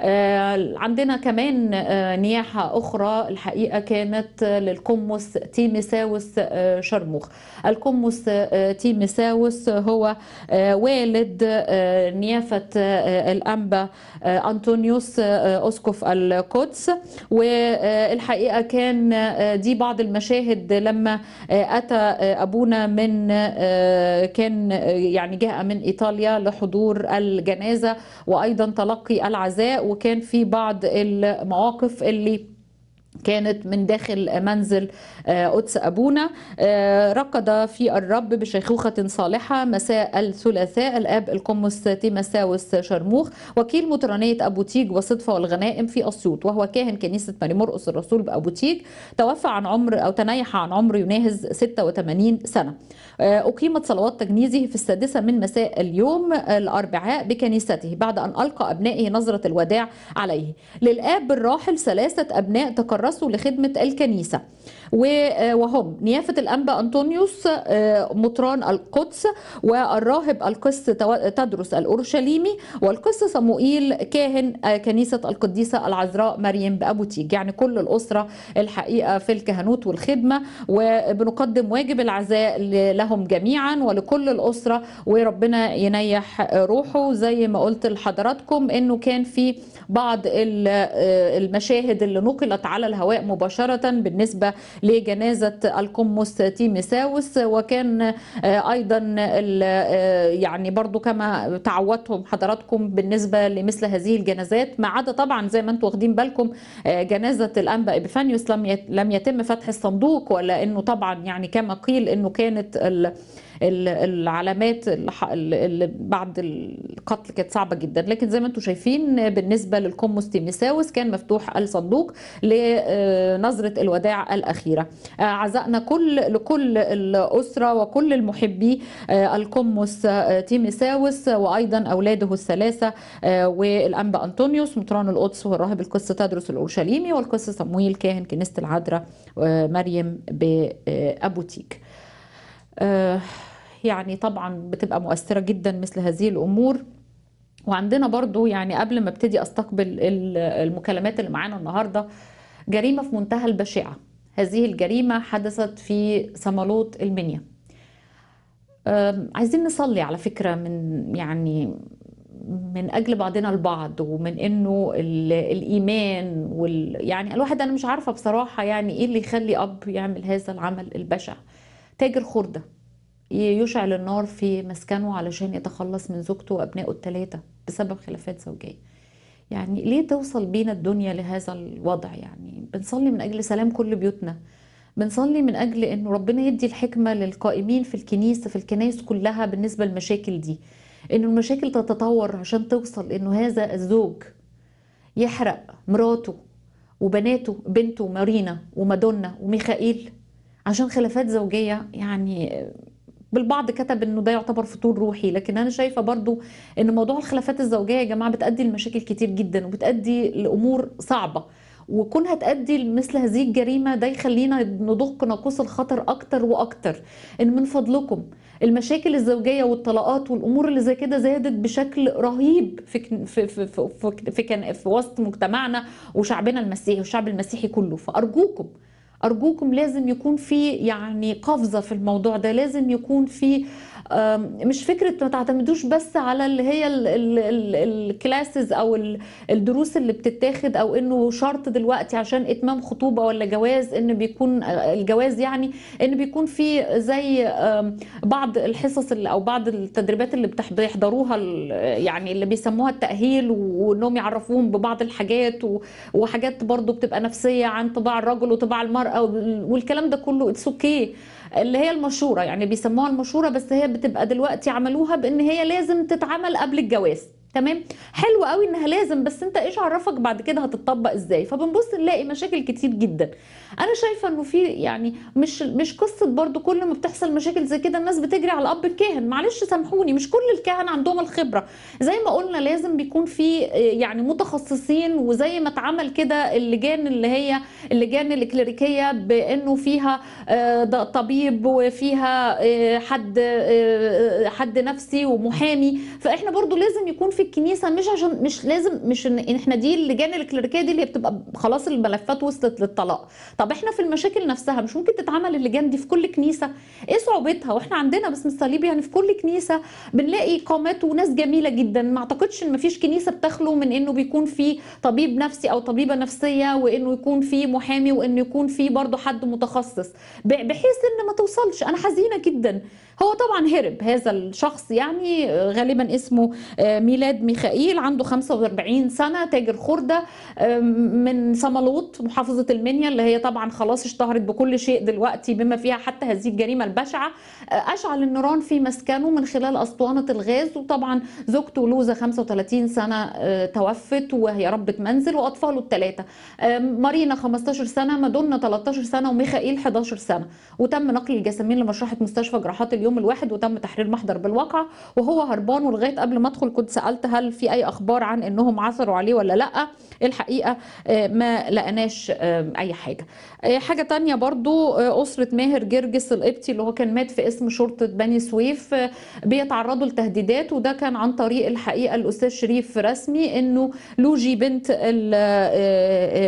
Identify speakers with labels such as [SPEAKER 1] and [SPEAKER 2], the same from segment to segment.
[SPEAKER 1] آه، عندنا كمان آه، نياحة أخرى الحقيقة كانت للقمص تيمساوس آه، شرموخ القمص تيمساوس هو والد نيافة الأنبا أنطونيوس أسقف القدس والحقيقة كان دي بعض المشاهد لما أتى أبونا من كان يعني جاء من إيطاليا لحضور الجنازة وأيضا تلقي العزاء وكان في بعض المواقف اللي كانت من داخل منزل آه، قدس أبونا آه، رقد في الرب بشيخوخة صالحة مساء الثلاثاء الأب القمص تيمساوس شرموخ وكيل مطرانية أبو تيج وصدفه والغنائم في أسيوط وهو كاهن كنيسة ماري مرقس الرسول بأبو تيج توفى عن عمر أو تنيح عن عمر يناهز 86 سنة آه، أقيمت صلوات تجنيزه في السادسة من مساء اليوم الأربعاء بكنيسته بعد أن ألقى أبنائه نظرة الوداع عليه للآب الراحل ثلاثة أبناء تكرسوا يخلصوا لخدمة الكنيسة آه، وهم نيافة الأنبا أنطونيوس آه، مطران القدس والراهب القس تدرس الأورشليمي والقس صموئيل كاهن آه، كنيسة القديسة العذراء مريم بأبو تيج يعني كل الأسرة الحقيقة في الكهنوت والخدمة وبنقدم واجب العزاء لهم جميعا ولكل الأسرة وربنا ينيح روحه زي ما قلت لحضراتكم انه كان في بعض المشاهد اللي نقلت على الهواء مباشرة بالنسبة لجنازة القمص تيمساوس وكان آه، أيضا آه، يعني برضو كما تعودتم حضراتكم بالنسبة لمثل هذه الجنازات ما عدا طبعا زي ما انتم واخدين بالكم آه، جنازة الأنبا إبيفانيوس لم يتم فتح الصندوق ولا أنه طبعا يعني كما قيل أنه كانت العلامات اللي بعد القتل كانت صعبه جدا لكن زي ما انتم شايفين بالنسبه للقمص تيميساوس كان مفتوح الصندوق لنظره آه، الوداع الاخيره آه، عزائنا كل لكل الاسره وكل المحبي آه، القمص تيميساوس وايضا اولاده الثلاثه والانبا انطونيوس مطران القدس والراهب القس تدرس الاورشليمي والقس صمويل كاهن كنيسه العذراء مريم بابوتيك Uh... يعني طبعا بتبقى مؤثرة جدا مثل هذه الأمور وعندنا برضو يعني قبل ما ابتدي استقبل المكالمات اللي معانا النهارده جريمه في منتهى البشاعه هذه الجريمه حدثت في صمالوط المنيا عايزين نصلي على فكره من يعني من اجل بعضنا البعض ومن انه الايمان وال يعني الواحد انا مش عارفه بصراحه يعني ايه اللي يخلي اب يعمل هذا العمل البشع تاجر خرده يشعل النار في مسكنه علشان يتخلص من زوجته وأبنائه الثلاثة بسبب خلافات زوجية يعني ليه توصل بينا الدنيا لهذا الوضع يعني بنصلي من أجل سلام كل بيوتنا بنصلي من أجل أنه ربنا يدي الحكمة للقائمين في الكنيسة في الكنائس كلها بالنسبة للمشاكل دي أنه المشاكل تتطور عشان توصل أنه هذا الزوج يحرق مراته وبناته بنته مارينا ومادونا وميخائيل عشان خلافات زوجية يعني بالبعض كتب انه ده يعتبر فتور روحي لكن انا شايفه برضو ان موضوع الخلافات الزوجيه يا جماعه بتؤدي لمشاكل كتير جدا وبتؤدي لامور صعبه وكونها تؤدي مثل هذه الجريمه ده يخلينا ندق ناقوس الخطر اكتر واكتر ان من فضلكم المشاكل الزوجيه والطلاقات والامور اللي زي كده زادت بشكل رهيب في في في في, في, في, في وسط مجتمعنا وشعبنا المسيحي والشعب المسيحي كله فارجوكم ارجوكم لازم يكون في يعني قفزه في الموضوع ده لازم يكون في مش فكره ما تعتمدوش بس على اللي هي الكلاسز او الدروس اللي بتتاخد او انه شرط دلوقتي عشان اتمام خطوبه ولا جواز ان بيكون الجواز يعني ان بيكون في زي بعض الحصص او بعض التدريبات اللي بيحضروها يعني اللي بيسموها التاهيل وانهم يعرفوهم ببعض الحاجات وحاجات برضو بتبقى نفسيه عن طباع الرجل وطباع المراه او والكلام ده كله اتس اوكي اللي هي المشوره يعني بيسموها المشوره بس هي بتبقى دلوقتي عملوها بان هي لازم تتعمل قبل الجواز تمام حلو قوي انها لازم بس انت ايش عرفك بعد كده هتطبق ازاي فبنبص نلاقي مشاكل كتير جدا انا شايفه انه في يعني مش مش قصه برضو كل ما بتحصل مشاكل زي كده الناس بتجري على الاب الكاهن معلش سامحوني مش كل الكاهن عندهم الخبره زي ما قلنا لازم بيكون في آه، يعني متخصصين وزي ما اتعمل كده اللجان اللي هي اللجان الكليريكيه بانه فيها آه، طبيب وفيها آه، حد حد نفسي ومحامي فاحنا برضو لازم يكون في الكنيسه مش عشان مش لازم مش ان احنا دي اللجان الكليريكيه دي اللي بتبقى خلاص الملفات وصلت للطلاق طب احنا في المشاكل نفسها مش ممكن تتعمل اللجان دي في كل كنيسه ايه صعوبتها واحنا عندنا باسم الصليب يعني في كل كنيسه بنلاقي قامات وناس جميله جدا ما اعتقدش ان مفيش كنيسه بتخلو من انه بيكون في طبيب نفسي او طبيبه نفسيه وانه يكون في محامي وانه يكون في برضه حد متخصص بحيث ان ما توصلش انا حزينه جدا هو طبعا هرب هذا الشخص يعني آه، غالبا اسمه آه، ميلاد عماد ميخائيل عنده 45 سنه تاجر خرده من صملوط محافظه المنيا اللي هي طبعا خلاص اشتهرت بكل شيء دلوقتي بما فيها حتى هذه الجريمه البشعه آه، اشعل النيران في مسكنه من خلال اسطوانه الغاز وطبعا زوجته لوزه 35 سنه آه، توفت وهي ربة منزل واطفاله الثلاثه آه، مارينا 15 سنه مادونا 13 سنه وميخائيل 11 سنه وتم نقل الجسمين لمشرحه مستشفى جراحات اليوم الواحد وتم تحرير محضر بالواقع وهو هربان ولغايه قبل ما ادخل كنت سالت هل في اي اخبار عن انهم عثروا عليه ولا لا الحقيقه آه، ما لقناش آه، اي حاجه آه، حاجه تانية برضو اسره ماهر جرجس القبطي اللي هو كان مات في اسم شرطه بني سويف بيتعرضوا لتهديدات وده كان عن طريق الحقيقه الاستاذ شريف رسمي انه لوجي بنت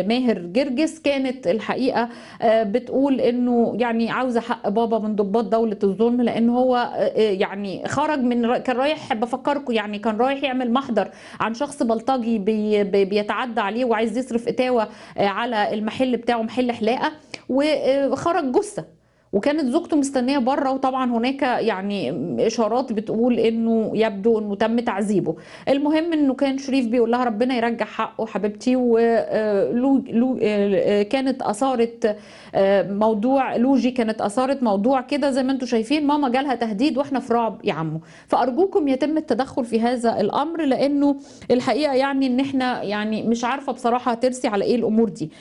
[SPEAKER 1] ماهر جرجس كانت الحقيقه بتقول انه يعني عاوزه حق بابا من ضباط دوله الظلم لان هو يعني خرج من كان رايح بفكركم يعني كان رايح يعمل بيعمل محضر عن شخص بلطجي بيتعدى عليه وعايز يصرف اتاوه آه، على المحل بتاعه محل حلاقه وخرج آه، جثه وكانت زوجته مستنيه بره وطبعا هناك يعني اشارات بتقول انه يبدو انه تم تعذيبه المهم انه كان شريف بيقول لها ربنا يرجع حقه حبيبتي وكانت آه، آه، آه، كانت اثارت موضوع لوجي كانت اثارت موضوع كده زي ما انتم شايفين ماما جالها تهديد واحنا في رعب يا عمو فارجوكم يتم التدخل في هذا الامر لانه الحقيقه يعني ان احنا يعني مش عارفه بصراحه ترسي على ايه الامور دي